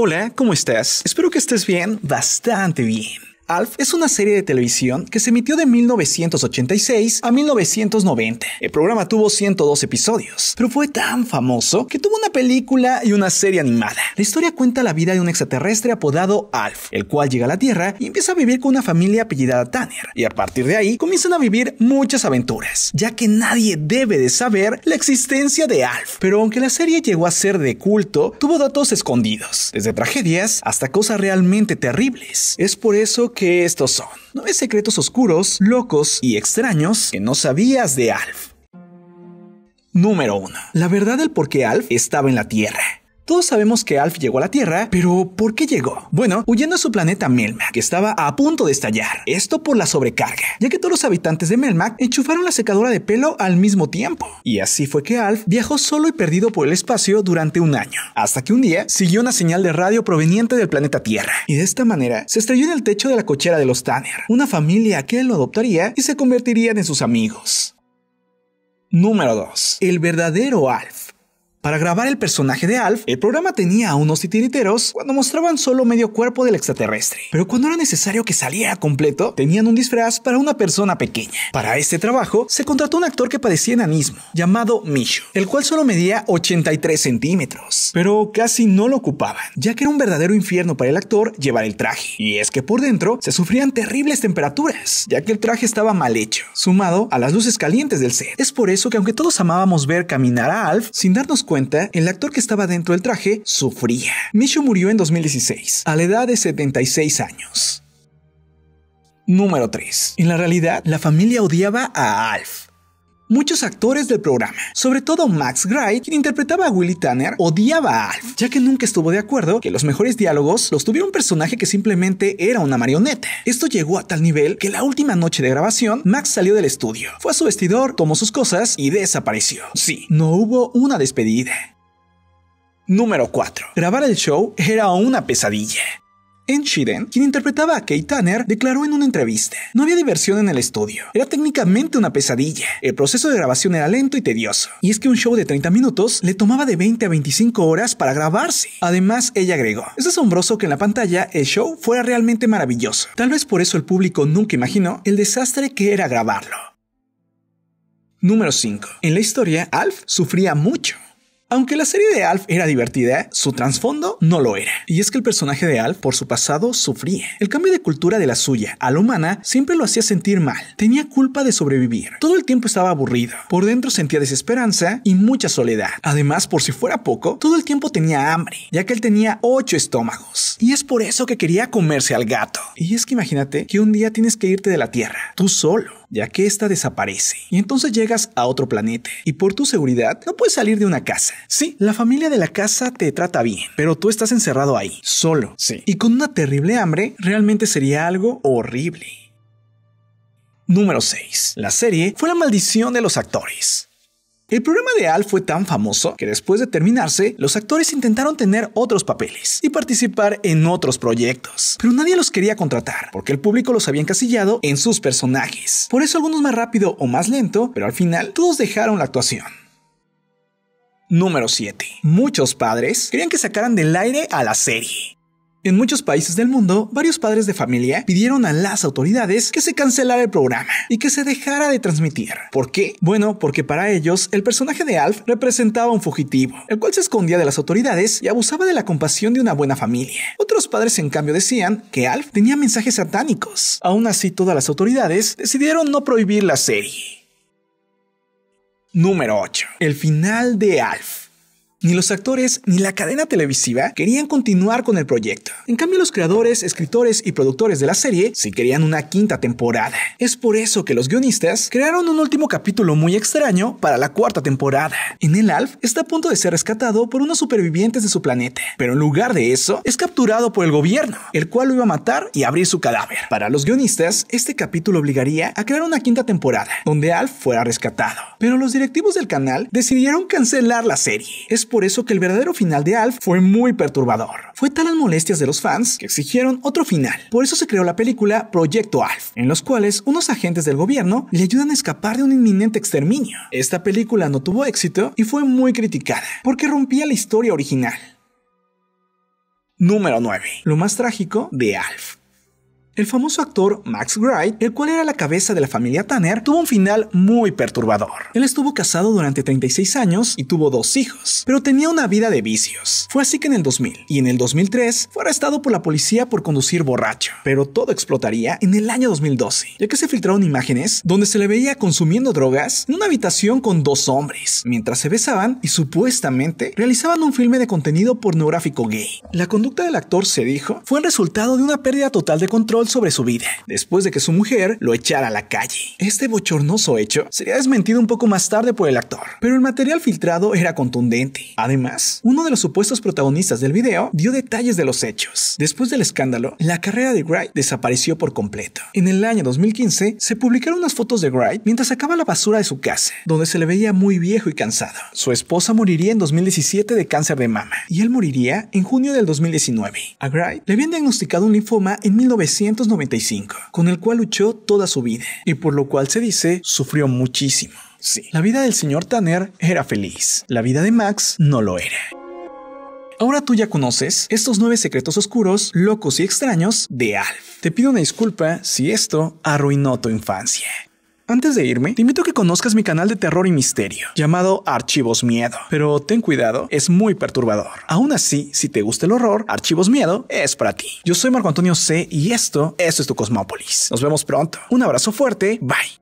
Hola, ¿cómo estás? Espero que estés bien, bastante bien. Alf es una serie de televisión que se emitió de 1986 a 1990. El programa tuvo 102 episodios, pero fue tan famoso que tuvo una película y una serie animada. La historia cuenta la vida de un extraterrestre apodado Alf, el cual llega a la Tierra y empieza a vivir con una familia apellidada Tanner, y a partir de ahí comienzan a vivir muchas aventuras, ya que nadie debe de saber la existencia de Alf. Pero aunque la serie llegó a ser de culto, tuvo datos escondidos, desde tragedias hasta cosas realmente terribles. Es por eso que que estos son. Nueve secretos oscuros, locos y extraños que no sabías de Alf. Número 1. La verdad del por qué Alf estaba en la Tierra. Todos sabemos que Alf llegó a la Tierra, pero ¿por qué llegó? Bueno, huyendo a su planeta Melmac, que estaba a punto de estallar. Esto por la sobrecarga, ya que todos los habitantes de Melmac enchufaron la secadora de pelo al mismo tiempo. Y así fue que Alf viajó solo y perdido por el espacio durante un año, hasta que un día siguió una señal de radio proveniente del planeta Tierra. Y de esta manera se estrelló en el techo de la cochera de los Tanner, una familia que él lo adoptaría y se convertirían en sus amigos. Número 2. El verdadero Alf. Para grabar el personaje de Alf, el programa tenía a unos titiriteros cuando mostraban solo medio cuerpo del extraterrestre, pero cuando era necesario que saliera completo, tenían un disfraz para una persona pequeña. Para este trabajo, se contrató un actor que padecía enanismo, llamado Misho, el cual solo medía 83 centímetros, pero casi no lo ocupaban, ya que era un verdadero infierno para el actor llevar el traje, y es que por dentro se sufrían terribles temperaturas, ya que el traje estaba mal hecho, sumado a las luces calientes del set. Es por eso que aunque todos amábamos ver caminar a Alf, sin darnos cuenta, el actor que estaba dentro del traje sufría. Misho murió en 2016, a la edad de 76 años. Número 3. En la realidad, la familia odiaba a Alf, Muchos actores del programa, sobre todo Max Wright, quien interpretaba a Willy Tanner, odiaba a Alf, ya que nunca estuvo de acuerdo que los mejores diálogos los tuviera un personaje que simplemente era una marioneta. Esto llegó a tal nivel que la última noche de grabación, Max salió del estudio, fue a su vestidor, tomó sus cosas y desapareció. Sí, no hubo una despedida. Número 4. Grabar el show era una pesadilla. En Shiden, quien interpretaba a Kate Tanner, declaró en una entrevista, no había diversión en el estudio, era técnicamente una pesadilla, el proceso de grabación era lento y tedioso, y es que un show de 30 minutos le tomaba de 20 a 25 horas para grabarse. Además, ella agregó, es asombroso que en la pantalla el show fuera realmente maravilloso, tal vez por eso el público nunca imaginó el desastre que era grabarlo. Número 5. En la historia, Alf sufría mucho. Aunque la serie de Alf era divertida, su trasfondo no lo era. Y es que el personaje de Alf, por su pasado, sufría. El cambio de cultura de la suya a la humana siempre lo hacía sentir mal. Tenía culpa de sobrevivir. Todo el tiempo estaba aburrido. Por dentro sentía desesperanza y mucha soledad. Además, por si fuera poco, todo el tiempo tenía hambre, ya que él tenía ocho estómagos. Y es por eso que quería comerse al gato. Y es que imagínate que un día tienes que irte de la Tierra, tú solo ya que esta desaparece. Y entonces llegas a otro planeta y por tu seguridad no puedes salir de una casa. Sí, la familia de la casa te trata bien, pero tú estás encerrado ahí, solo. Sí. Y con una terrible hambre, realmente sería algo horrible. Número 6. La serie fue la maldición de los actores. El programa de Al fue tan famoso que después de terminarse, los actores intentaron tener otros papeles y participar en otros proyectos, pero nadie los quería contratar porque el público los había encasillado en sus personajes. Por eso algunos más rápido o más lento, pero al final todos dejaron la actuación. Número 7. Muchos padres querían que sacaran del aire a la serie. En muchos países del mundo, varios padres de familia pidieron a las autoridades que se cancelara el programa y que se dejara de transmitir. ¿Por qué? Bueno, porque para ellos el personaje de Alf representaba un fugitivo, el cual se escondía de las autoridades y abusaba de la compasión de una buena familia. Otros padres en cambio decían que Alf tenía mensajes satánicos. Aún así, todas las autoridades decidieron no prohibir la serie. Número 8. El final de Alf. Ni los actores ni la cadena televisiva querían continuar con el proyecto. En cambio, los creadores, escritores y productores de la serie sí querían una quinta temporada. Es por eso que los guionistas crearon un último capítulo muy extraño para la cuarta temporada. En el Alf está a punto de ser rescatado por unos supervivientes de su planeta, pero en lugar de eso es capturado por el gobierno, el cual lo iba a matar y abrir su cadáver. Para los guionistas, este capítulo obligaría a crear una quinta temporada, donde Alf fuera rescatado. Pero los directivos del canal decidieron cancelar la serie por eso que el verdadero final de Alf fue muy perturbador. Fue tal las molestias de los fans que exigieron otro final. Por eso se creó la película Proyecto Alf, en los cuales unos agentes del gobierno le ayudan a escapar de un inminente exterminio. Esta película no tuvo éxito y fue muy criticada, porque rompía la historia original. Número 9. Lo más trágico de Alf. El famoso actor Max Wright, el cual era la cabeza de la familia Tanner, tuvo un final muy perturbador. Él estuvo casado durante 36 años y tuvo dos hijos, pero tenía una vida de vicios. Fue así que en el 2000 y en el 2003 fue arrestado por la policía por conducir borracho, pero todo explotaría en el año 2012, ya que se filtraron imágenes donde se le veía consumiendo drogas en una habitación con dos hombres, mientras se besaban y supuestamente realizaban un filme de contenido pornográfico gay. La conducta del actor, se dijo, fue el resultado de una pérdida total de control sobre su vida, después de que su mujer lo echara a la calle. Este bochornoso hecho sería desmentido un poco más tarde por el actor, pero el material filtrado era contundente. Además, uno de los supuestos protagonistas del video dio detalles de los hechos. Después del escándalo, la carrera de Wright desapareció por completo. En el año 2015, se publicaron unas fotos de Wright mientras sacaba la basura de su casa, donde se le veía muy viejo y cansado. Su esposa moriría en 2017 de cáncer de mama, y él moriría en junio del 2019. A Wright le habían diagnosticado un linfoma en 1900 con el cual luchó toda su vida y por lo cual se dice sufrió muchísimo. Sí, la vida del señor Tanner era feliz, la vida de Max no lo era. Ahora tú ya conoces estos nueve secretos oscuros, locos y extraños de Alf. Te pido una disculpa si esto arruinó tu infancia. Antes de irme, te invito a que conozcas mi canal de terror y misterio, llamado Archivos Miedo. Pero ten cuidado, es muy perturbador. Aún así, si te gusta el horror, Archivos Miedo es para ti. Yo soy Marco Antonio C y esto, esto es tu Cosmópolis. Nos vemos pronto. Un abrazo fuerte, bye.